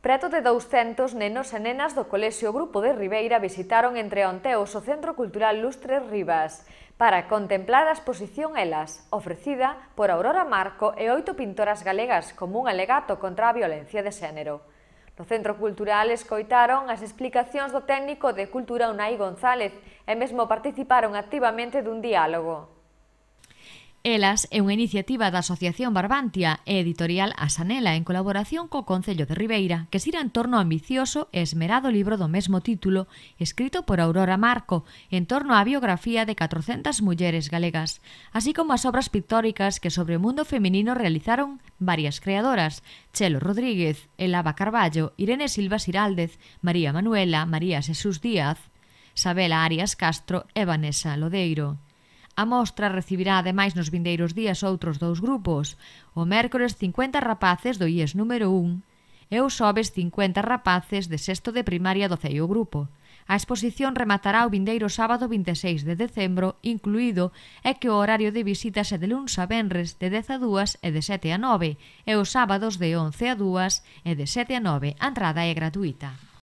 Preto de 200 nenos e nenas do Colexio Grupo de Ribeira visitaron entre onteos o Centro Cultural Lustres Rivas para contemplar a exposición Elas, ofrecida por Aurora Marco e oito pintoras galegas como un alegato contra a violencia de xénero. No Centro Cultural escoitaron as explicacións do técnico de Cultura Unai González e mesmo participaron activamente dun diálogo. Elas é unha iniciativa da Asociación Barbantia e Editorial Asanela en colaboración co Concello de Ribeira que xira en torno ao ambicioso e esmerado libro do mesmo título escrito por Aurora Marco en torno á biografía de 400 mulleres galegas así como as obras pictóricas que sobre o mundo feminino realizaron varias creadoras Chelo Rodríguez, Elaba Carballo, Irene Silva Siraldez, María Manuela, María Jesús Díaz, Sabela Arias Castro e Vanessa Lodeiro. A mostra recibirá ademais nos vindeiros días outros dous grupos. O mércores 50 rapaces do IES número 1 e o sobes 50 rapaces de sexto de primaria do CEIO grupo. A exposición rematará o vindeiro sábado 26 de decembro, incluído é que o horario de visitas é de luns a venres de 10 a 2 e de 7 a 9 e os sábados de 11 a 2 e de 7 a 9. A entrada é gratuita.